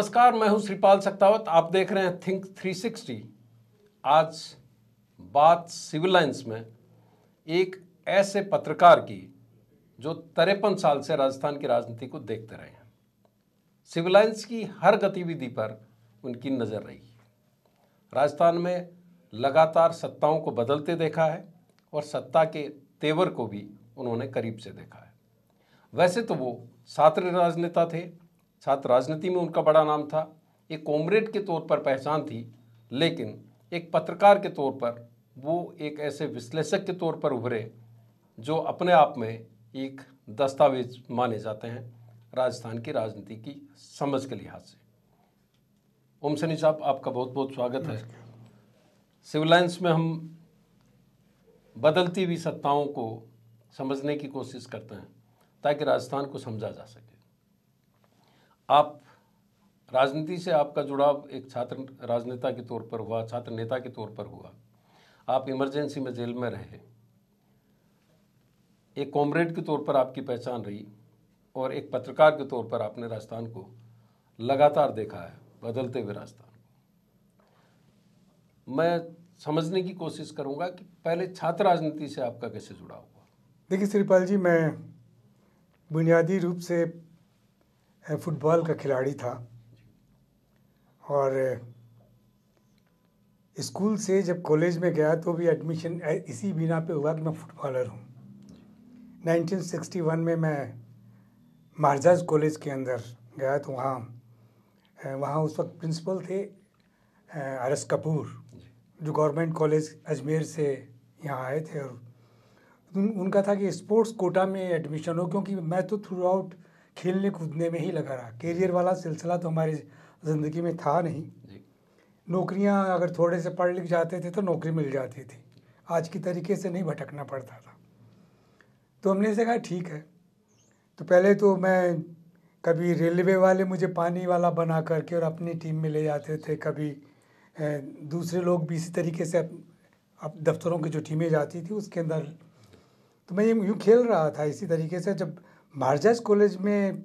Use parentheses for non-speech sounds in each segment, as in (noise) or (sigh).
नमस्कार मैं हूं श्रीपाल सक्तावत आप देख रहे हैं थिंक 360 आज बात सिविल लाइन्स में एक ऐसे पत्रकार की जो तिरपन साल से राजस्थान की राजनीति को देखते रहे हैं सिविल लाइन्स की हर गतिविधि पर उनकी नज़र रही राजस्थान में लगातार सत्ताओं को बदलते देखा है और सत्ता के तेवर को भी उन्होंने करीब से देखा है वैसे तो वो सात्र राजनेता थे छात्र राजनीति में उनका बड़ा नाम था एक कॉमरेड के तौर पर पहचान थी लेकिन एक पत्रकार के तौर पर वो एक ऐसे विश्लेषक के तौर पर उभरे जो अपने आप में एक दस्तावेज माने जाते हैं राजस्थान की राजनीति की समझ के लिहाज से ओम सनी साहब आपका बहुत बहुत स्वागत है सिविल लाइन्स में हम बदलती हुई सत्ताओं को समझने की कोशिश करते हैं ताकि राजस्थान को समझा जा सके आप राजनीति से आपका जुड़ाव एक छात्र राजनेता के तौर पर हुआ छात्र नेता के तौर पर हुआ आप इमरजेंसी में जेल में रहे एक कॉमरेड के तौर पर आपकी पहचान रही और एक पत्रकार के तौर पर आपने राजस्थान को लगातार देखा है बदलते हुए राजस्थान को मैं समझने की कोशिश करूंगा कि पहले छात्र राजनीति से आपका कैसे जुड़ाव हुआ देखिए श्रीपाल जी मैं बुनियादी रूप से फुटबॉल का खिलाड़ी था और स्कूल से जब कॉलेज में गया तो भी एडमिशन इसी बिना पे हुआ कि मैं फुटबॉलर हूँ 1961 में मैं महाराजाज कॉलेज के अंदर गया तो वहाँ वहाँ उस वक्त प्रिंसिपल थे आर एस कपूर जो गवर्नमेंट कॉलेज अजमेर से यहाँ आए थे और उन, उनका था कि स्पोर्ट्स कोटा में एडमिशन हो क्योंकि मैं तो थ्रू आउट खेलने कूदने में ही लगा रहा कैरियर वाला सिलसिला तो हमारी ज़िंदगी में था नहीं नौकरियाँ अगर थोड़े से पढ़ लिख जाते थे तो नौकरी मिल जाती थी आज की तरीके से नहीं भटकना पड़ता था तो हमने से कहा ठीक है तो पहले तो मैं कभी रेलवे वाले मुझे पानी वाला बना करके और अपनी टीम में ले जाते थे कभी दूसरे लोग भी इसी तरीके से अब दफ्तरों की जो टीमें जाती थी उसके अंदर तो मैं यूँ खेल रहा था इसी तरीके से जब महाराजाज कॉलेज में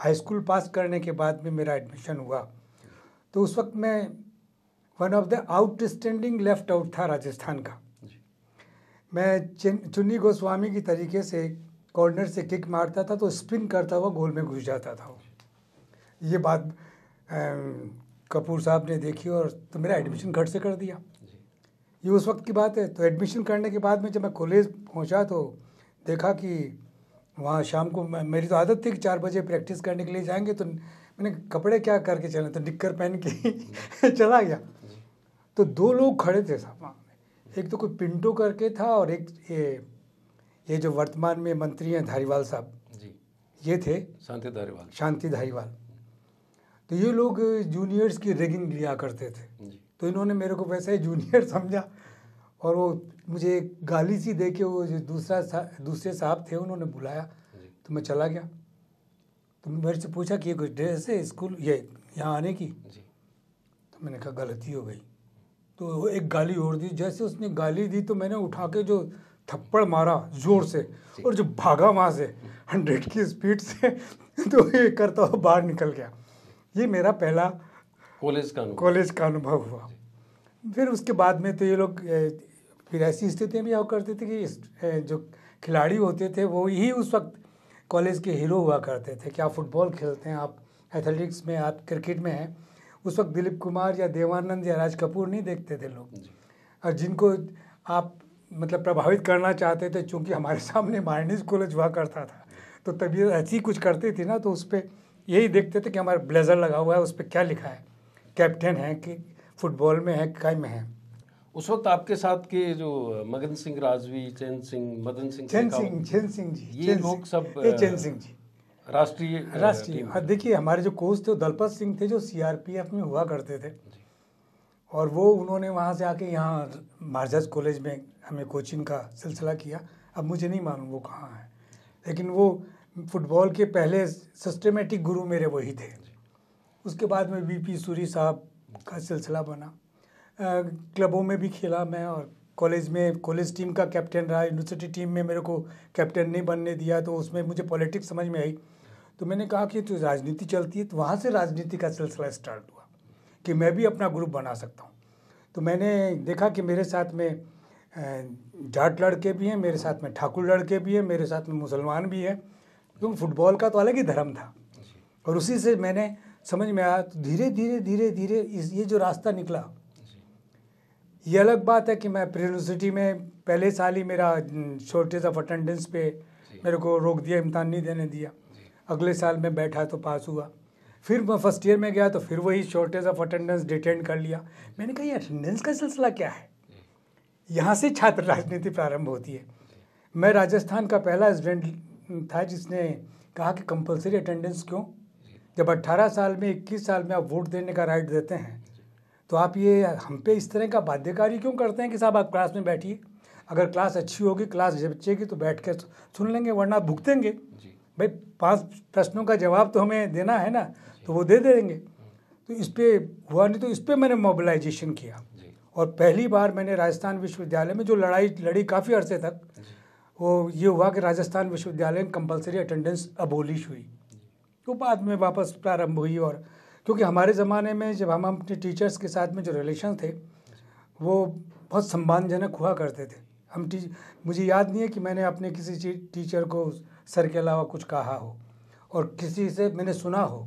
हाई स्कूल पास करने के बाद में मेरा एडमिशन हुआ तो उस वक्त मैं one of the outstanding left out था राजस्थान का मैं चुन्नी गोस्वामी की तरीके से कॉर्नर से किक मारता था तो स्पिन करता हुआ गोल में घुस जाता था ये बात कपूर साहब ने देखी और तो मेरा एडमिशन घर से कर दिया ये उस वक्त की बात है तो एडमिशन करने के बाद में जब मैं कॉलेज पहुंचा तो देखा कि वहाँ शाम को मेरी तो आदत थी कि चार बजे प्रैक्टिस करने के लिए जाएंगे तो मैंने कपड़े क्या करके चले तो निक्कर पहन के (laughs) चला गया तो दो लोग खड़े थे साहब वहाँ एक तो कोई पिंटो करके था और एक ये ये जो वर्तमान में मंत्री हैं धारीवाल साहब जी ये थे शांति धारीवाल शांति धारीवाल तो ये लोग जूनियर्स की रेगिंग लिया करते थे तो इन्होंने मेरे को वैसे ही जूनियर समझा और वो मुझे एक गाली सी दे के वो जो दूसरा सा, दूसरे साहब थे उन्होंने बुलाया तो मैं चला गया तो मेरे से पूछा कि ये कुछ ड्रेस है स्कूल ये यहाँ आने की तो मैंने कहा गलती हो गई तो एक गाली और दी जैसे उसने गाली दी तो मैंने उठा के जो थप्पड़ मारा जोर से और जो भागा वहाँ से हंड्रेड की स्पीड से तो ये करता हुआ बाहर निकल गया ये मेरा पहला कॉलेज का कॉलेज का अनुभव हुआ फिर उसके बाद में तो ये लोग फिर ऐसी स्थितियाँ भी आओ करते थे कि जो खिलाड़ी होते थे वो ही उस वक्त कॉलेज के हीरो हुआ करते थे कि आप फुटबॉल खेलते हैं आप एथलेटिक्स में आप क्रिकेट में हैं उस वक्त दिलीप कुमार या देवानंद या राज कपूर नहीं देखते थे लोग और जिनको आप मतलब प्रभावित करना चाहते थे चूँकि हमारे सामने माइनिस कॉलेज हुआ करता था तो तबीयत ऐसी कुछ करती थी ना तो उस पर यही देखते थे कि हमारा ब्लेज़र लगा हुआ है उस पर क्या लिखा है कैप्टन है कि फुटबॉल में है कई में है उस वक्त आपके साथ के जो मगन सिंह राजवी चैन सिंह मदन सिंह चैन सिंह चैन सिंह जी ये लोग सब चैन सिंह जी राष्ट्रीय राष्ट्रीय हाँ, देखिए हमारे जो कोच थे दलपत सिंह थे जो सीआरपीएफ में हुआ करते थे और वो उन्होंने वहाँ से आके यहाँ महाराजाज कॉलेज में हमें कोचिंग का सिलसिला किया अब मुझे नहीं मालूम वो कहाँ है लेकिन वो फुटबॉल के पहले सिस्टमेटिक गुरु मेरे वही थे उसके बाद में बीपी पी सूरी साहब का सिलसिला बना क्लबों में भी खेला मैं और कॉलेज में कॉलेज टीम का कैप्टन रहा यूनिवर्सिटी टीम में मेरे को कैप्टन नहीं बनने दिया तो उसमें मुझे पॉलिटिक्स समझ में आई तो मैंने कहा कि तो राजनीति चलती है तो वहाँ से राजनीति का सिलसिला स्टार्ट हुआ कि मैं भी अपना ग्रुप बना सकता हूँ तो मैंने देखा कि मेरे साथ में जाट लड़के भी हैं मेरे साथ में ठाकुर लड़के भी हैं मेरे साथ में मुसलमान भी हैं क्योंकि तो फुटबॉल का तो अलग ही धर्म था और उसी से मैंने समझ में आया तो धीरे धीरे धीरे धीरे इस ये जो रास्ता निकला ये अलग बात है कि मैं यूनिवर्सिटी में पहले साल ही मेरा शॉर्टेज ऑफ अटेंडेंस पे मेरे को रोक दिया इम्तहान नहीं देने दिया अगले साल में बैठा तो पास हुआ फिर मैं फर्स्ट ईयर में गया तो फिर वही शॉर्टेज ऑफ अटेंडेंस डिटेंड कर लिया मैंने कहा ये अटेंडेंस का सिलसिला क्या है यहाँ से छात्र राजनीति प्रारंभ होती है मैं राजस्थान का पहला स्टूडेंट था जिसने कहा कि कंपलसरी अटेंडेंस क्यों जब 18 साल में 21 साल में आप वोट देने का राइट देते हैं तो आप ये हम पे इस तरह का बाध्यकारी क्यों करते हैं कि साहब आप क्लास में बैठिए अगर क्लास अच्छी होगी क्लास जब की तो बैठ कर सुन लेंगे वरना भुगतेंगे भाई पांच प्रश्नों का जवाब तो हमें देना है ना तो वो दे देंगे तो इस पर हुआ नहीं तो इस पर मैंने मोबिलाइजेशन किया और पहली बार मैंने राजस्थान विश्वविद्यालय में जो लड़ाई लड़ी काफ़ी अरसे तक वो ये हुआ कि राजस्थान विश्वविद्यालय में कंपलसरी अटेंडेंस अबोलिश हुई तो बाद में वापस प्रारंभ हुई और क्योंकि हमारे ज़माने में जब हम अपने टीचर्स के साथ में जो रिलेशन थे वो बहुत सम्मानजनक हुआ करते थे हम टी मुझे याद नहीं है कि मैंने अपने किसी टीचर को सर के अलावा कुछ कहा हो और किसी से मैंने सुना हो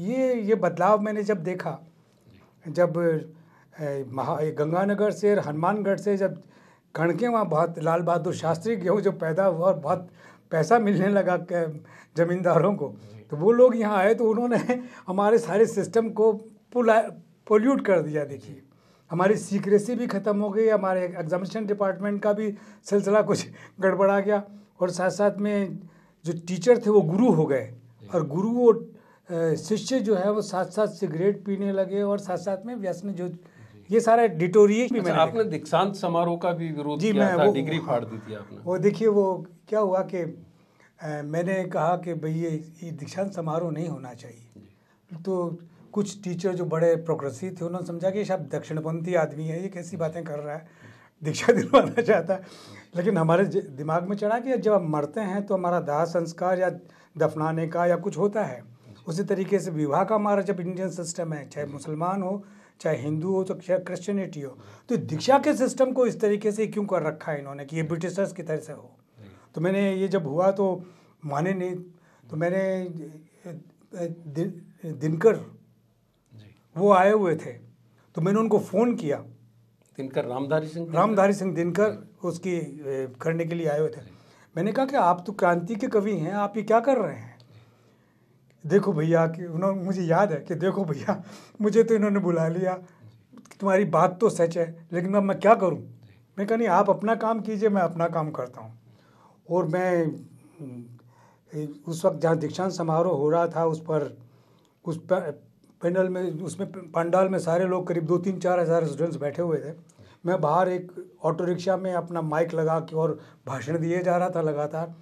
ये ये बदलाव मैंने जब देखा जब महा गंगानगर से हनुमानगढ़ से जब कणके वहाँ बहुत लाल बहादुर शास्त्री गेहूँ जो पैदा हुआ और बहुत पैसा मिलने लगा जमींदारों को तो वो लोग यहाँ आए तो उन्होंने हमारे सारे सिस्टम को पोल्यूट कर दिया देखिए हमारी सीक्रेसी भी ख़त्म हो गई हमारे एग्जामिनेशन डिपार्टमेंट का भी सिलसिला कुछ गड़बड़ा गया और साथ साथ में जो टीचर थे वो गुरु हो गए और गुरु वो शिष्य जो है वो साथ साथ सिगरेट पीने लगे और साथ साथ में व्यसन जो ये सारा डिटोरिए अच्छा, आपने दीक्षांत समारोह का भी विरोध किया था डिग्री फाड़ दी थी आपने वो देखिए वो क्या हुआ कि मैंने कहा कि भई ये ये दीक्षांत समारोह नहीं होना चाहिए तो कुछ टीचर जो बड़े प्रोग्रेसिव थे उन्होंने समझा कि शायद दक्षिणपंथी आदमी है ये कैसी बातें कर रहा है दीक्षा दिलवाना चाहता है लेकिन हमारे दिमाग में चढ़ा कि जब हम मरते हैं तो हमारा दाह संस्कार या दफनाने का या कुछ होता है उसी तरीके से विवाह का हमारा जब इंडियन सिस्टम है चाहे मुसलमान हो चाहे हिंदू हो तो चाहे क्रिश्चनिटी हो तो दीक्षा के सिस्टम को इस तरीके से क्यों कर रखा है इन्होंने कि ये ब्रिटिशर्स की तरह से हो तो मैंने ये जब हुआ तो माने नहीं तो मैंने दिनकर वो आए हुए थे तो मैंने उनको फ़ोन किया दिनकर रामधारी सिंह रामधारी सिंह दिनकर उसकी करने के लिए आए हुए थे मैंने कहा कि आप तो क्रांति के कवि हैं आप ये क्या कर रहे हैं देखो भैया कि उन्होंने मुझे याद है कि देखो भैया मुझे तो इन्होंने बुला लिया तुम्हारी बात तो सच है लेकिन अब मैं क्या करूं मैं कहा नहीं आप अपना काम कीजिए मैं अपना काम करता हूं और मैं उस वक्त जहाँ दीक्षांत समारोह हो रहा था उस पर उस पैनल में उसमें पंडाल में सारे लोग करीब दो तीन चार हज़ार स्टूडेंट्स बैठे हुए थे मैं बाहर एक ऑटो रिक्शा में अपना माइक लगा के और भाषण दिए जा रहा था लगातार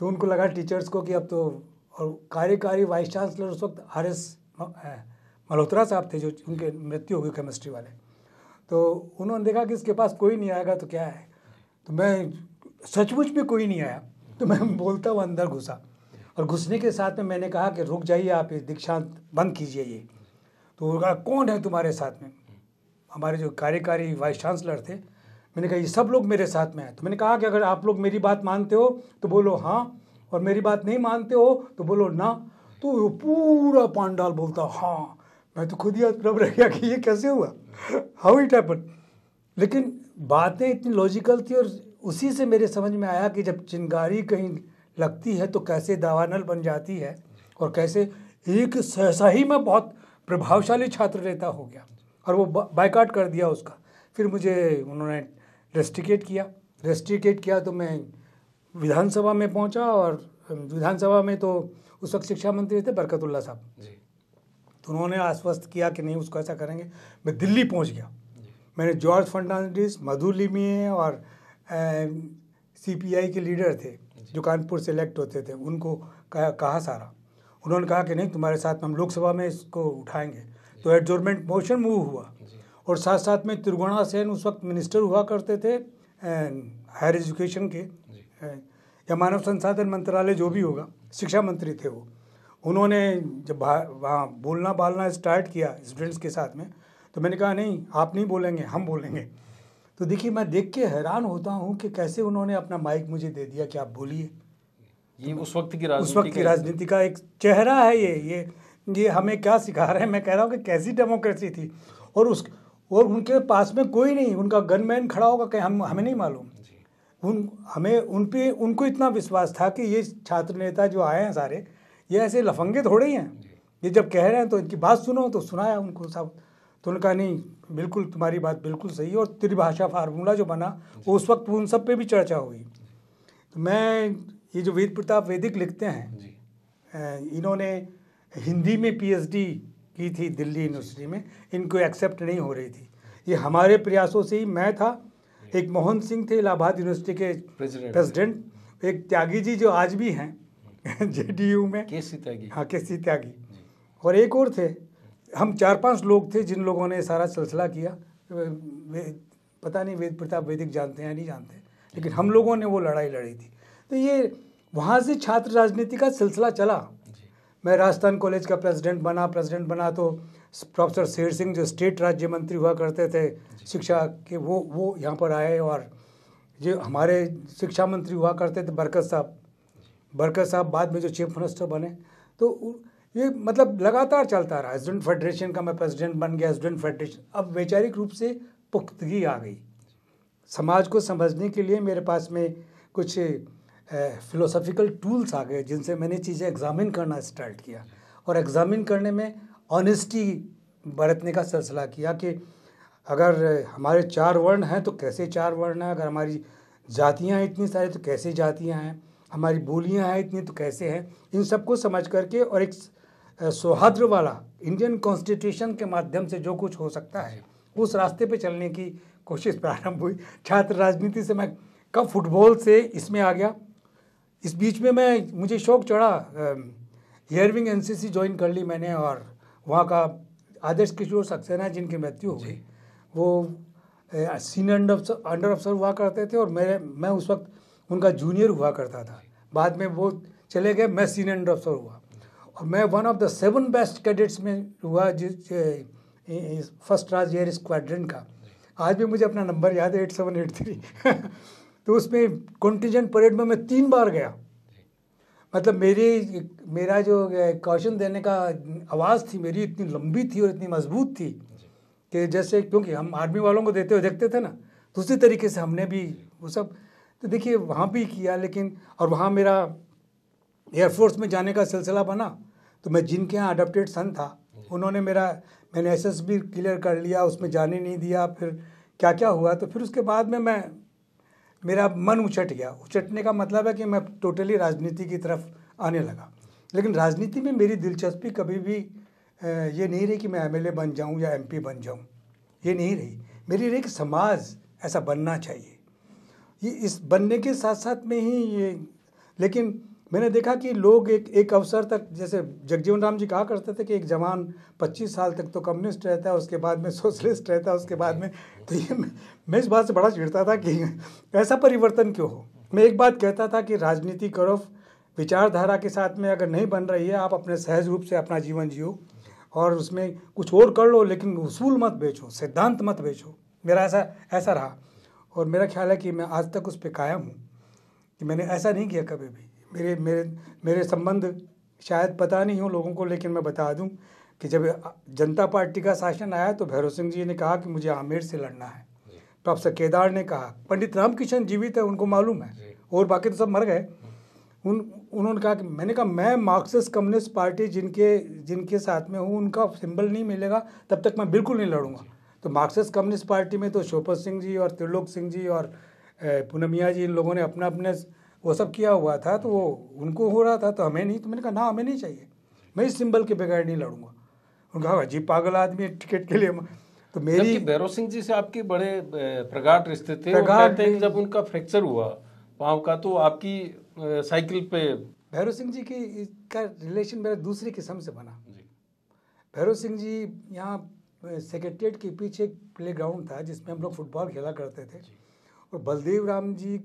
तो उनको लगा टीचर्स को कि अब तो और कार्यकारी वाइस चांसलर उस वक्त आर एस मल्होत्रा साहब थे जो उनके मृत्यु हो गई केमिस्ट्री वाले तो उन्होंने देखा कि इसके पास कोई नहीं आएगा तो क्या है तो मैं सचमुच में कोई नहीं आया तो मैं (laughs) बोलता हुआ अंदर घुसा और घुसने के साथ में मैंने कहा कि रुक जाइए आप इस दीक्षांत बंद कीजिए ये तो कहा कौन है तुम्हारे साथ में हमारे जो कार्यकारी वाइस चांसलर थे मैंने कहा ये सब लोग मेरे साथ में हैं तो मैंने कहा कि अगर आप लोग मेरी बात मानते हो तो बोलो हाँ और मेरी बात नहीं मानते हो तो बोलो ना तो वो पूरा पांडाल बोलता हाँ मैं तो खुद ही अतरब रह गया कि ये कैसे हुआ हाउ इट हैपन लेकिन बातें इतनी लॉजिकल थी और उसी से मेरे समझ में आया कि जब चिंगारी कहीं लगती है तो कैसे दावानल बन जाती है और कैसे एक सहसा ही मैं बहुत प्रभावशाली छात्र नेता हो गया और वो बाइकाट कर दिया उसका फिर मुझे उन्होंने रेस्टिकेट किया रेस्टिकेट किया तो मैं विधानसभा में पहुंचा और विधानसभा में तो उस वक्त शिक्षा मंत्री थे बरकतुल्ला साहब जी तो उन्होंने आश्वस्त किया कि नहीं उसको ऐसा करेंगे मैं दिल्ली पहुंच गया मैंने जॉर्ज फर्नांडिस मधु लिमिए और सीपीआई के लीडर थे जो कानपुर सेलेक्ट होते थे उनको कहा, कहा सारा उन्होंने कहा कि नहीं तुम्हारे साथ हम लोकसभा में इसको उठाएंगे तो एडजोरमेंट मोशन मूव हुआ और साथ साथ में त्रिगुणा सेन उस वक्त मिनिस्टर हुआ करते थे हायर एजुकेशन के या मानव संसाधन मंत्रालय जो भी होगा शिक्षा मंत्री थे वो उन्होंने जब वहाँ बोलना बालना स्टार्ट किया स्टूडेंट्स के साथ में तो मैंने कहा नहीं आप नहीं बोलेंगे हम बोलेंगे तो देखिए मैं देख के हैरान होता हूँ कि कैसे उन्होंने अपना माइक मुझे दे दिया कि आप बोलिए ये उस वक्त की राजनीति उस वक्त की राजनीति का एक चेहरा है ये ये ये हमें क्या सिखा रहे हैं मैं कह रहा हूँ कि कैसी डेमोक्रेसी थी और उस और उनके पास में कोई नहीं उनका गनमैन खड़ा होगा कहीं हम हमें नहीं मालूम उन हमें उन पे उनको इतना विश्वास था कि ये छात्र नेता जो आए हैं सारे ये ऐसे लफंगे थोड़े ही हैं ये जब कह रहे हैं तो इनकी बात सुनो तो सुनाया उनको सब तो उन्होंने कहा नहीं बिल्कुल तुम्हारी बात बिल्कुल सही है और त्रिभाषा फार्मूला जो बना वो उस वक्त उन सब पे भी चर्चा हुई तो मैं ये जो वेद प्रताप वैदिक लिखते हैं इन्होंने हिंदी में पीएचडी की थी दिल्ली यूनिवर्सिटी में इनको एक्सेप्ट नहीं हो रही थी ये हमारे प्रयासों से ही मैं था एक मोहन सिंह थे इलाहाबाद यूनिवर्सिटी के प्रेसिडेंट एक त्यागी जी जो आज भी हैं (laughs) जे में के सी त्यागी हाँ के सी त्यागी और एक और थे हम चार पांच लोग थे जिन लोगों ने सारा सिलसिला किया पता नहीं वेद प्रताप वैदिक जानते हैं या नहीं जानते लेकिन हम लोगों ने वो लड़ाई लड़ी थी तो ये वहाँ से छात्र राजनीति का सिलसिला चला मैं राजस्थान कॉलेज का प्रेसिडेंट बना प्रेसिडेंट बना तो प्रोफेसर शेर सिंह जो स्टेट राज्य मंत्री हुआ करते थे शिक्षा के वो वो यहाँ पर आए और जो हमारे शिक्षा मंत्री हुआ करते थे बरकत साहब बरकत साहब बाद में जो चीफ मिनिस्टर बने तो ये मतलब लगातार चलता रहा स्टूडेंट फेडरेशन का मैं प्रेसिडेंट बन गया स्टूडेंट फेडरेशन अब वैचारिक रूप से पुख्तगी आ गई समाज को समझने के लिए मेरे पास में कुछ फिलोसॉफिकल टूल्स आ गए जिनसे मैंने चीज़ें एग्ज़ामिन करना स्टार्ट किया और एग्ज़ामिन करने में ऑनेस्टी बरतने का सिलसिला किया कि अगर हमारे चार वर्ण हैं तो कैसे चार वर्ण हैं अगर हमारी जातियाँ हैं इतनी सारी तो कैसे जातियाँ हैं हमारी बोलियाँ हैं इतनी तो कैसे हैं इन सबको समझ करके और एक सौहार्द वाला इंडियन कॉन्स्टिट्यूशन के माध्यम से जो कुछ हो सकता है उस रास्ते पे चलने की कोशिश प्रारंभ हुई छात्र राजनीति से मैं कब फुटबॉल से इसमें आ गया इस बीच में मैं मुझे शौक चढ़ा हेयरविंग एन सी ज्वाइन कर ली मैंने और वहाँ का आदर्श किशोर सक्सेना जिनकी मृत्यु हो गई वो सीनियर अंडर अफसर अंडर अफसर हुआ करते थे और मेरे मैं उस वक्त उनका जूनियर हुआ करता था बाद में वो चले गए मैं सीनियर अंडर अफसर हुआ और मैं one of the seven best cadets में हुआ जिस फर्स्ट क्लास एयर स्क्वाड्रन का आज भी मुझे अपना नंबर याद है एट सेवन एट थ्री तो उसमें कॉन्टीजेंट परेड में मैं तीन बार गया मतलब मेरी मेरा जो कौशन देने का आवाज़ थी मेरी इतनी लंबी थी और इतनी मजबूत थी कि जैसे क्योंकि हम आर्मी वालों को देते हुए देखते थे ना तो उसी तरीके से हमने भी वो सब तो देखिए वहाँ भी किया लेकिन और वहाँ मेरा एयरफोर्स में जाने का सिलसिला बना तो मैं जिनके यहाँ अडोप्टेड सन था उन्होंने मेरा मैंने एस एस बी क्लियर कर लिया उसमें जाने नहीं दिया फिर क्या क्या हुआ तो फिर उसके बाद में मैं मेरा मन उछट गया उछटने का मतलब है कि मैं टोटली राजनीति की तरफ आने लगा लेकिन राजनीति में मेरी दिलचस्पी कभी भी ये नहीं रही कि मैं एमएलए बन जाऊं या एमपी बन जाऊं ये नहीं रही मेरी रही कि समाज ऐसा बनना चाहिए ये इस बनने के साथ साथ में ही ये लेकिन मैंने देखा कि लोग एक एक अवसर तक जैसे जगजीवन राम जी कहा करते थे कि एक जवान 25 साल तक तो कम्युनिस्ट रहता है उसके बाद में सोशलिस्ट रहता है उसके बाद में तो ये मैं इस बात से बड़ा चिड़ता था कि ऐसा परिवर्तन क्यों हो मैं एक बात कहता था कि राजनीति करो विचारधारा के साथ में अगर नहीं बन रही है आप अपने सहज रूप से अपना जीवन जियो और उसमें कुछ और कर लो लेकिन उसूल मत बेचो सिद्धांत मत बेचो मेरा ऐसा ऐसा रहा और मेरा ख्याल है कि मैं आज तक उस पर कायम हूँ कि मैंने ऐसा नहीं किया कभी भी मेरे मेरे मेरे संबंध शायद पता नहीं हो लोगों को लेकिन मैं बता दूं कि जब जनता पार्टी का शासन आया तो भैरव सिंह जी ने कहा कि मुझे आमेर से लड़ना है प्रोफेसर तो केदार ने कहा पंडित रामकिशन जीवित है उनको मालूम है और बाकी तो सब मर गए उन उन्होंने कहा कि मैंने कहा मैं मार्क्सिस्ट कम्युनिस्ट पार्टी जिनके जिनके साथ में हूँ उनका सिंबल नहीं मिलेगा तब तक मैं बिल्कुल नहीं लड़ूंगा तो मार्क्सिस्ट कम्युनिस्ट पार्टी में तो शोपत सिंह जी और त्रिलोक सिंह जी और पूनमिया जी इन लोगों ने अपना अपने वो सब किया हुआ था तो वो उनको हो रहा था तो हमें नहीं तो मैंने कहा ना हमें नहीं चाहिए मैं इस सिंबल के बगैर नहीं लड़ूंगा उनका अजीब पागल आदमी है टिकट के लिए तो मेरी भैरव सिंह जी से आपके बड़े प्रगाट रिश्ते थे प्रगाट जब उनका फ्रैक्चर हुआ पाँव का तो आपकी साइकिल पे भैरव सिंह जी की का रिलेशन मेरा दूसरी किस्म से बना भैरव सिंह जी यहाँ सेक्रेटेट के पीछे एक ग्राउंड था जिसमें हम लोग फुटबॉल खेला करते थे और बलदेव राम जी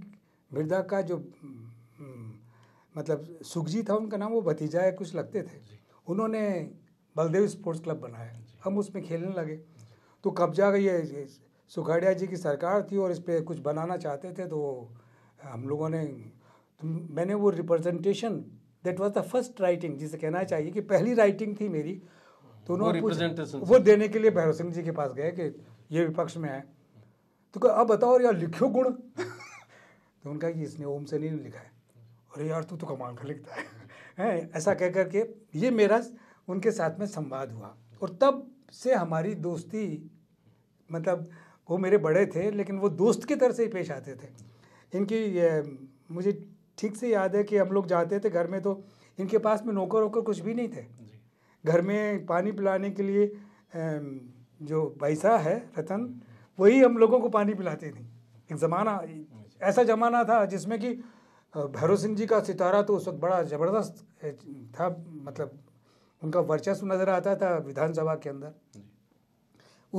बिरदा का जो हम्म, मतलब सुखजी था उनका नाम वो भतीजा है कुछ लगते थे उन्होंने बलदेव स्पोर्ट्स क्लब बनाया हम उसमें खेलने लगे तो कब्जा ये सुखाड़िया जी की सरकार थी और इस पर कुछ बनाना चाहते थे तो हम लोगों ने तो मैंने वो representation that was the first writing जिसे कहना चाहिए कि पहली राइटिंग थी मेरी तो उन्होंने वो, वो देने के लिए भैरव सिंह जी के पास गए कि ये विपक्ष में है तो अब बताओ यार लिखो गुण तो उनका कि इसने ओम से नहीं लिखा है अरे यार तू तो कमाल का लिखता है (laughs) हैं ऐसा कह कर के ये मेरा उनके साथ में संवाद हुआ और तब से हमारी दोस्ती मतलब वो मेरे बड़े थे लेकिन वो दोस्त की तरह से ही पेश आते थे इनकी मुझे ठीक से याद है कि हम लोग जाते थे घर में तो इनके पास में नौकर वोकर कुछ भी नहीं थे घर में पानी पिलाने के लिए जो पैसा है रतन वही हम लोगों को पानी पिलाती थी एक ज़माना ऐसा ज़माना था जिसमें कि भैरव सिंह जी का सितारा तो उस वक्त बड़ा ज़बरदस्त था मतलब उनका वर्चस्व नज़र आता था विधानसभा के अंदर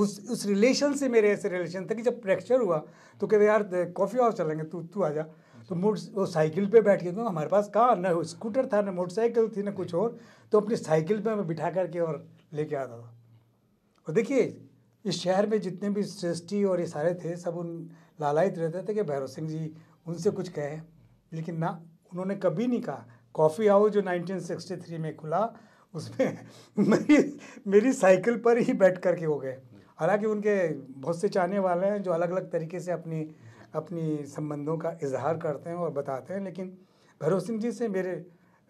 उस उस रिलेशन से मेरे ऐसे रिलेशन था कि जब फ्रैक्चर हुआ तो कहते यार कॉफ़ी हाउस चलेंगे तू तू आ जा तो मोट वो साइकिल पे बैठ के तो हमारे पास कहाँ न स्कूटर था ना मोटरसाइकिल थी ना कुछ और तो अपनी साइकिल पे मैं बिठा करके और लेके आता था और देखिए इस शहर में जितने भी सृष्टि और ये सारे थे सब उन लालयित रहते थे कि भैरव सिंह जी उनसे कुछ कहें लेकिन ना उन्होंने कभी नहीं कहा कॉफ़ी हाउस जो 1963 में खुला उसमें (laughs) मेरी मेरी साइकिल पर ही बैठ कर के हो गए हालांकि उनके बहुत से चाहने वाले हैं जो अलग अलग तरीके से अपनी अपनी संबंधों का इजहार करते हैं और बताते हैं लेकिन भैरव सिंह जी से मेरे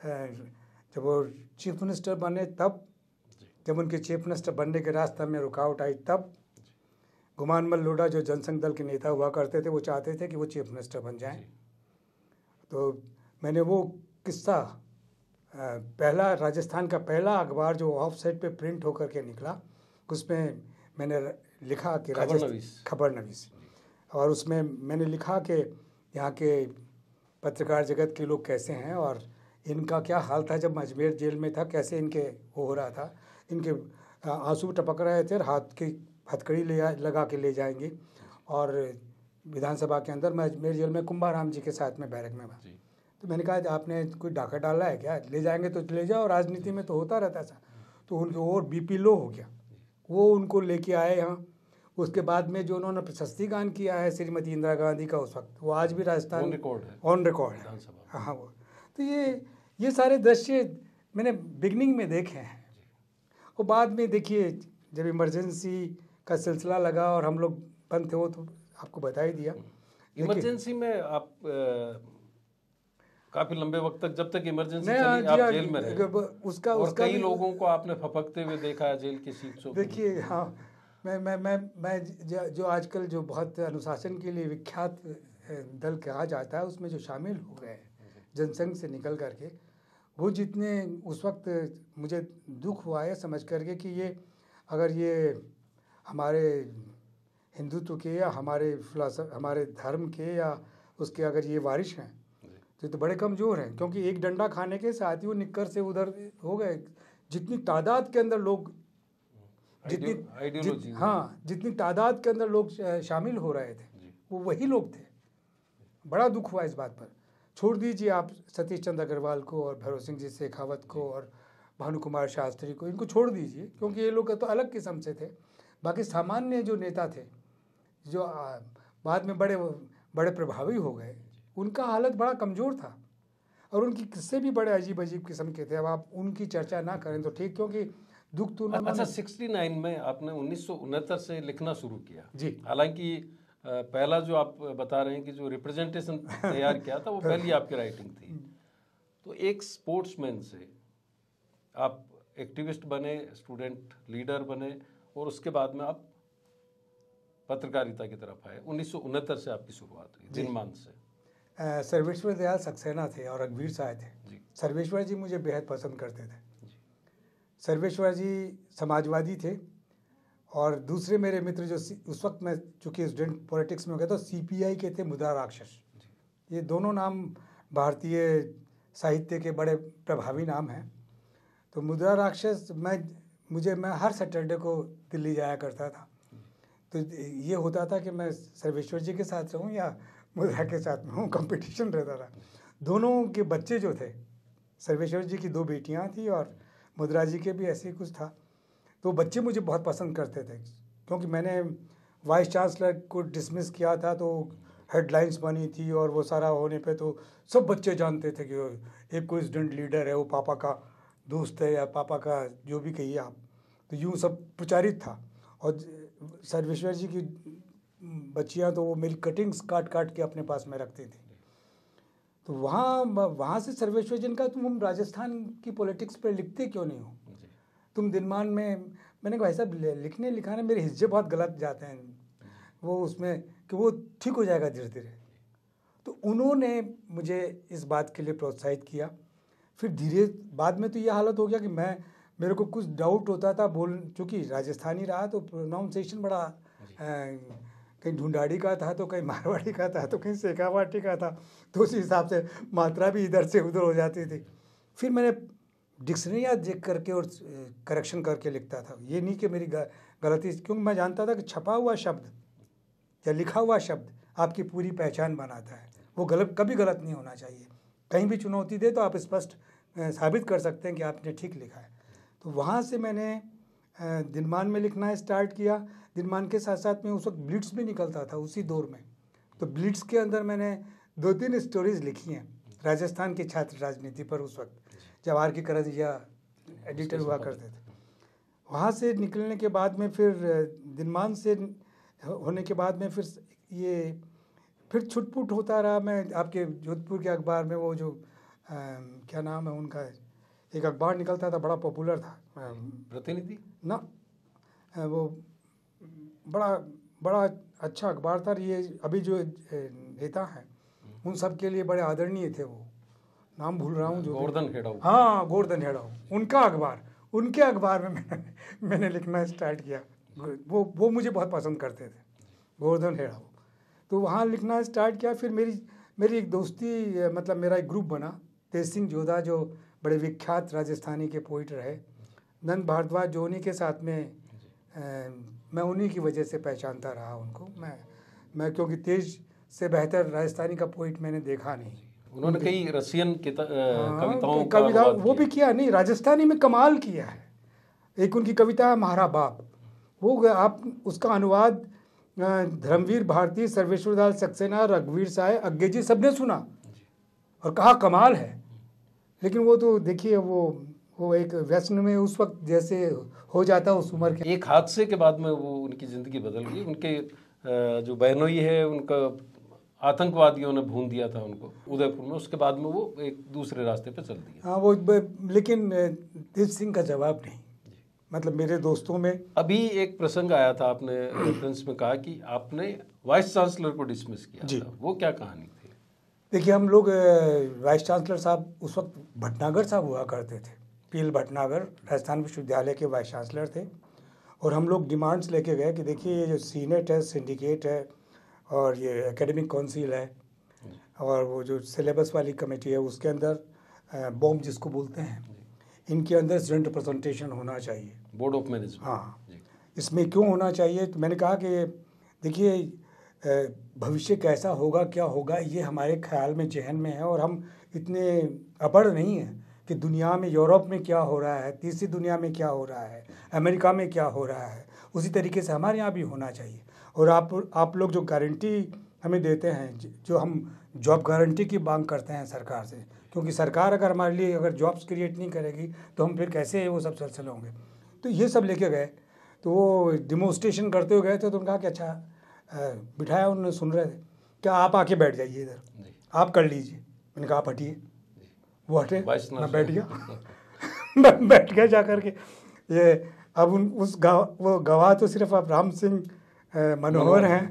जब वो चीफ मिनिस्टर बने तब जब उनके चीफ मिनिस्टर बनने के रास्ते में रुकावट आई तब गुमानमल लोडा जो जनसंघ दल के नेता हुआ करते थे वो चाहते थे कि वो चीफ मिनिस्टर बन जाएं तो मैंने वो किस्सा पहला राजस्थान का पहला अखबार जो ऑफ साइड पर प्रिंट होकर के निकला उसमें मैंने लिखा कि राजस्थान खबर नवीस और उसमें मैंने लिखा कि यहाँ के पत्रकार जगत के लोग कैसे हैं और इनका क्या हाल था जब अजमेर जेल में था कैसे इनके वो हो रहा था इनके आंसू टपक रहे थे और हाथ की हथकड़ी ले लगा के ले जाएंगे और विधानसभा के अंदर मैं अजमेर जेल में कुंभाराम जी के साथ में बैरक में था तो मैंने कहा आपने कोई डाका डाला है क्या ले जाएंगे तो ले जाओ राजनीति में तो होता रहता था तो उनके और बीपी लो हो गया वो उनको लेके आए यहाँ उसके बाद में जो उन्होंने प्रशस्ति गान किया है श्रीमती इंदिरा गांधी का उस वक्त वो आज भी राजस्थान ऑन रिकॉर्ड है ऑन रिकॉर्ड है हाँ वो तो ये ये सारे दृश्य मैंने बिगनिंग में देखे हैं और बाद में देखिए जब इमरजेंसी का सिलसिला लगा और हम लोग बंद थे वो तो आपको बता ही दिया इमरजेंसी हम्म। में आप काफी लंबे वक्त तक जब तक इमरजेंसी चली आप जेल में रहे उसका और उसका कई लोगों को आपने फपकते हुए देखा है जेल की सीट देखिए हाँ मैं मैं मैं मैं जो आजकल जो बहुत अनुशासन के लिए विख्यात दल कहा जाता है उसमें जो शामिल हो गए हैं जनसंघ से निकल करके वो जितने उस वक्त मुझे दुख हुआ है समझ करके कि ये अगर ये हमारे हिंदुत्व के या हमारे फिलासफ हमारे धर्म के या उसके अगर ये वारिश हैं तो ये तो बड़े कमज़ोर हैं क्योंकि एक डंडा खाने के साथ ही वो निक्कर से उधर हो गए जितनी तादाद के अंदर लोग जितनी जित, हाँ जितनी तादाद के अंदर लोग शामिल हो रहे थे वो वही लोग थे बड़ा दुख हुआ इस बात पर छोड़ दीजिए आप सतीश चंद्र अग्रवाल को और भैरव सिंह जी शेखावत को और भानु कुमार शास्त्री को इनको छोड़ दीजिए क्योंकि ये लोग तो अलग किस्म से थे बाकी सामान्य जो नेता थे जो बाद में बड़े बड़े प्रभावी हो गए उनका हालत बड़ा कमज़ोर था और उनकी किस्से भी बड़े अजीब अजीब किस्म के थे अब आप उनकी चर्चा ना करें तो ठीक क्योंकि दुख तो अच्छा सिक्सटी नाइन में आपने उन्नीस से लिखना शुरू किया जी हालांकि पहला जो आप बता रहे हैं कि जो रिप्रेजेंटेशन तैयार किया था वो (laughs) पहली आपकी राइटिंग थी तो एक स्पोर्ट्समैन से आप एक्टिविस्ट बने स्टूडेंट लीडर बने और उसके बाद में आप पत्रकारिता की तरफ आए उन्नीस से आपकी शुरुआत हुई जिनमान से सर्वेश्वर दयाल सक्सेना थे और रघुवीर साय थे सर्वेश्वर जी मुझे बेहद पसंद करते थे सर्वेश्वर जी समाजवादी थे और दूसरे मेरे मित्र जो उस वक्त मैं चूंकि स्टूडेंट पॉलिटिक्स में हो गया तो आई के थे मुदा राक्षस ये दोनों नाम भारतीय साहित्य के बड़े प्रभावी नाम हैं तो मुद्रा राक्षस मैं मुझे मैं हर सैटरडे को दिल्ली जाया करता था तो ये होता था कि मैं सर्वेश्वर जी के साथ रहूँ या मुद्रा के साथ में हूँ कंपटीशन रहता था दोनों के बच्चे जो थे सर्वेश्वर जी की दो बेटियाँ थी और मुद्रा जी के भी ऐसे ही कुछ था तो बच्चे मुझे बहुत पसंद करते थे क्योंकि मैंने वाइस चांसलर को डिसमिस किया था तो हेडलाइंस बनी थी और वो सारा होने पे तो सब बच्चे जानते थे कि एक कोई स्टूडेंट लीडर है वो पापा का दोस्त है या पापा का जो भी कहिए आप तो यूँ सब प्रचारित था और सर्वेश्वर जी की बच्चियाँ तो वो मेरी कटिंग्स काट काट के अपने पास में रखती थी तो वहाँ वहाँ से सर्वेश्वर जी का तुम हम राजस्थान की पॉलिटिक्स पर लिखते क्यों नहीं हो तुम दिनमान में मैंने कहा ऐसा लिखने लिखाने मेरे हिज्जे बहुत गलत जाते हैं वो उसमें कि वो ठीक हो जाएगा धीरे धीरे तो उन्होंने मुझे इस बात के लिए प्रोत्साहित किया फिर धीरे बाद में तो ये हालत हो गया कि मैं मेरे को कुछ डाउट होता था बोल चूँकि राजस्थानी रहा तो प्रोनाउंसिएशन बड़ा कहीं ढूंढाड़ी का था तो कहीं मारवाड़ी का था तो कहीं सेखावाटी का था तो उसी हिसाब से मात्रा भी इधर से उधर हो जाती थी फिर मैंने डिक्शनरियाँ देख करके और करेक्शन करके लिखता था ये नहीं कि मेरी गलती क्योंकि मैं जानता था कि छपा हुआ शब्द या लिखा हुआ शब्द आपकी पूरी पहचान बनाता है वो गलत कभी गलत नहीं होना चाहिए कहीं भी चुनौती दे तो आप स्पष्ट साबित कर सकते हैं कि आपने ठीक लिखा है तो वहाँ से मैंने दिनमान में लिखना स्टार्ट किया दिनमान के साथ साथ में उस वक्त ब्लिट्स भी निकलता था उसी दौर में तो ब्लिट्स के अंदर मैंने दो तीन स्टोरीज लिखी हैं राजस्थान के छात्र राजनीति पर उस वक्त जवाहर की या एडिटर हुआ करते थे वहाँ से निकलने के बाद में फिर दिनमान से होने के बाद में फिर ये फिर छुटपुट होता रहा मैं आपके जोधपुर के अखबार में वो जो आ, क्या नाम है उनका एक अखबार निकलता था बड़ा पॉपुलर था प्रतिनिधि ना वो बड़ा बड़ा अच्छा अखबार था ये अभी जो नेता हैं हम्म। उन सब के लिए बड़े आदरणीय थे वो नाम भूल रहा हूँ जो गोर्धन हेडाऊ हाँ गोर्धन हेडाऊ उनका अखबार उनके अखबार में मैंने (laughs) मैंने लिखना स्टार्ट किया वो वो मुझे बहुत पसंद करते थे गोर्धन हेड़ाऊ तो वहाँ लिखना स्टार्ट किया फिर मेरी मेरी एक दोस्ती मतलब मेरा एक ग्रुप बना तेज सिंह जोधा जो बड़े विख्यात राजस्थानी के पोइट रहे नंद भारद्वाज जो उन्हीं के साथ में आ, मैं उन्हीं की वजह से पहचानता रहा उनको मैं मैं क्योंकि तेज से बेहतर राजस्थानी का पोइट मैंने देखा नहीं उन्होंने कई रशियन हाँ, कविताओं कविता वो भी किया नहीं राजस्थानी में कमाल किया है एक उनकी कविता है महारा बाप वो आप उसका अनुवाद धर्मवीर भारती सर्वेश्वरलाल सक्सेना रघुवीर साय अग्गे जी सबने सुना और कहा कमाल है लेकिन वो तो देखिए वो वो एक व्यसन में उस वक्त जैसे हो जाता उस उम्र के एक हादसे के बाद में वो उनकी ज़िंदगी बदल गई उनके जो बहनोई है उनका आतंकवादियों ने भून दिया था उनको उदयपुर में उसके बाद में वो एक दूसरे रास्ते पे चल दिया हाँ वो लेकिन तेज सिंह का जवाब नहीं मतलब मेरे दोस्तों में अभी एक प्रसंग आया था आपने रेफरेंस में कहा कि आपने वाइस चांसलर को डिसमिस किया जी। था वो क्या कहानी थी देखिए हम लोग वाइस चांसलर साहब उस वक्त भटनागर साहब हुआ करते थे पील भटनागर राजस्थान विश्वविद्यालय के वाइस चांसलर थे और हम लोग डिमांड्स लेके गए कि देखिए ये जो सीनेट है सिंडिकेट है और ये एकेडमिक काउंसिल है और वो जो सिलेबस वाली कमेटी है उसके अंदर बॉम्ब जिसको बोलते हैं इनके अंदर स्टूडेंट रिप्रेजेंटेशन होना चाहिए बोर्ड ऑफ मैनेज हाँ इसमें क्यों होना चाहिए तो मैंने कहा कि देखिए भविष्य कैसा होगा क्या होगा ये हमारे ख्याल में जहन में है और हम इतने अपढ़ नहीं हैं कि दुनिया में यूरोप में क्या हो रहा है तीसरी दुनिया में क्या हो रहा है अमेरिका में क्या हो रहा है उसी तरीके से हमारे यहाँ भी होना चाहिए और आप आप लोग जो गारंटी हमें देते हैं जो हम जॉब गारंटी की मांग करते हैं सरकार से क्योंकि सरकार अगर हमारे लिए अगर जॉब्स क्रिएट नहीं करेगी तो हम फिर कैसे वो सब सिलसिले होंगे तो ये सब लेके गए तो वो डिमोस्ट्रेशन करते हुए गए थे तो उन्होंने कहा कि अच्छा बिठाया उन्होंने सुन रहे थे कि आप आके बैठ जाइए इधर आप कर लीजिए मैंने कहा आप हटिए वो हटे मैं बैठ गया (laughs) (laughs) बैठ गया जा करके ये अब उन उस गाँव वो गवाह तो सिर्फ अब राम सिंह मनोहर हैं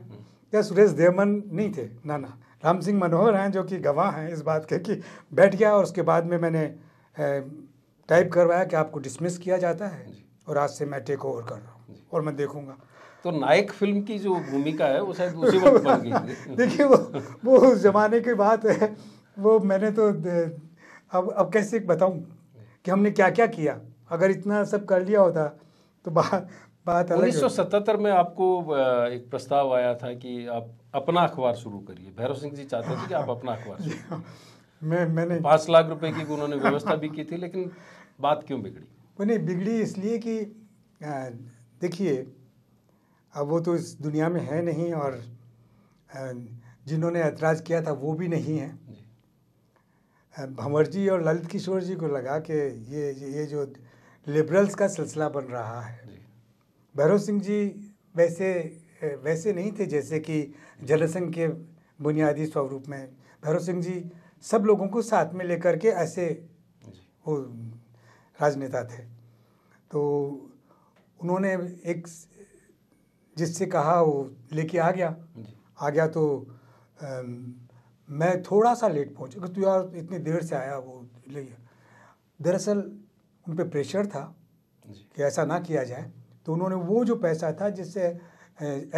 या सुरेश देवमन नहीं थे ना ना राम सिंह मनोहर हैं जो कि गवाह हैं इस बात के कि बैठ गया और उसके बाद में मैंने टाइप करवाया कि आपको डिसमिस किया जाता है और आज से मैं टेक ओवर कर रहा हूँ और मैं देखूँगा तो नायक फिल्म की जो भूमिका है वो शायद उसी वक्त बन गई (laughs) देखिए वो वो उस जमाने की बात है वो मैंने तो अब अब कैसे बताऊँ कि हमने क्या क्या किया अगर इतना सब कर लिया होता तो बाहर बात उन्नीस सौ सतहत्तर में आपको एक प्रस्ताव आया था कि आप अपना अखबार शुरू करिए भैरव सिंह जी चाहते थे कि आप अपना अखबार (laughs) मैं मैंने पाँच लाख रुपए की उन्होंने व्यवस्था भी की थी लेकिन बात क्यों बिगड़ी वो नहीं बिगड़ी इसलिए कि देखिए अब वो तो इस दुनिया में है नहीं और जिन्होंने ऐतराज़ किया था वो भी नहीं है भंवर जी और ललित किशोर जी को लगा कि ये ये जो लिबरल्स का सिलसिला बन रहा है भैरव सिंह जी वैसे वैसे नहीं थे जैसे कि जलसंघ के बुनियादी स्वरूप में भैरव सिंह जी सब लोगों को साथ में लेकर के ऐसे वो राजनेता थे तो उन्होंने एक जिससे कहा वो लेके आ गया आ गया तो आ, मैं थोड़ा सा लेट पहुँचा तो यार इतनी देर से आया वो ले दरअसल उन पर प्रेशर था कि ऐसा ना किया जाए तो उन्होंने वो जो पैसा था जिससे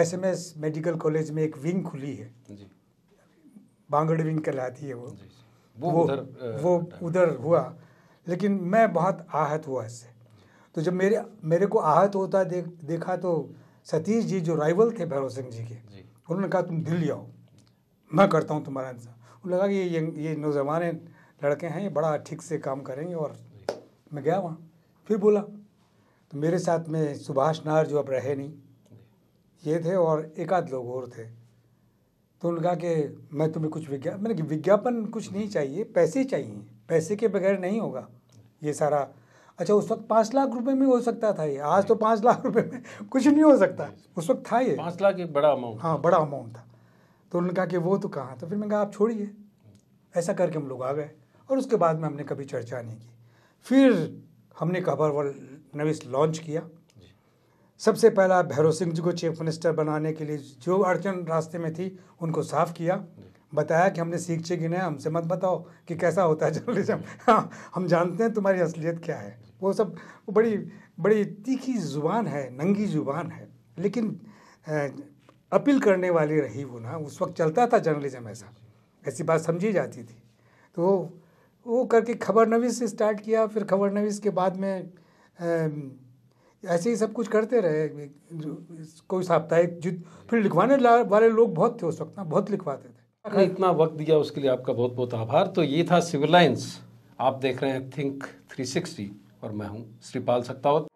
S M S medical college में एक विंग खुली है जी बांगड़ विंग कहलाती है वो जी, वो वो उधर, वो उधर हुआ लेकिन मैं बहुत आहत हुआ इससे तो जब मेरे मेरे को आहत होता दे, देखा तो सतीश जी जो राइवल थे भैरव सिंह जी के उन्होंने कहा तुम दिल्ली आओ मैं करता हूँ तुम्हारा इंतजाम उन्होंने लगा कि ये ये नौजवान लड़के हैं ये बड़ा ठीक से काम करेंगे और मैं गया वहाँ फिर बोला मेरे साथ में सुभाष नार जो अब रहे नहीं ये थे और एक आध लोग और थे तो उन्होंने कहा कि मैं तुम्हें कुछ विज्ञापन मैंने विज्ञापन कुछ नहीं चाहिए पैसे चाहिए पैसे के बगैर नहीं होगा ये सारा अच्छा उस वक्त पाँच लाख रुपए में हो सकता था ये आज तो पाँच लाख रुपए में कुछ नहीं हो सकता उस वक्त था ये पाँच लाख एक बड़ा अमाउंट हाँ बड़ा अमाउंट था तो उन्होंने कहा कि वो तो कहाँ तो फिर मैंने कहा आप छोड़िए ऐसा करके हम लोग आ गए और उसके बाद में हमने कभी चर्चा नहीं की फिर हमने कबर वर्ल्ड नविस लॉन्च किया सबसे पहला भैरव सिंह जी को चीफ मिनिस्टर बनाने के लिए जो अड़चन रास्ते में थी उनको साफ किया बताया कि हमने सीखचे गिने हमसे मत बताओ कि कैसा होता है जर्नलिज्म हाँ हम जानते हैं तुम्हारी असलियत क्या है वो सब वो बड़ी बड़ी तीखी जुबान है नंगी जुबान है लेकिन अपील करने वाली रही वो ना उस वक्त चलता था जर्नलिज्म ऐसा ऐसी बात समझी जाती थी तो वो करके खबर नवीस से स्टार्ट किया फिर खबर नवीस के बाद में ऐसे ही सब कुछ करते रहे कोई साप्ताहिक जित फिर लिखवाने वाले लोग बहुत थे उस वक्त ना बहुत लिखवाते थे इतना वक्त दिया उसके लिए आपका बहुत बहुत आभार तो ये था सिविल लाइन्स आप देख रहे हैं थिंक थ्री और मैं हूँ श्रीपाल सक्तावत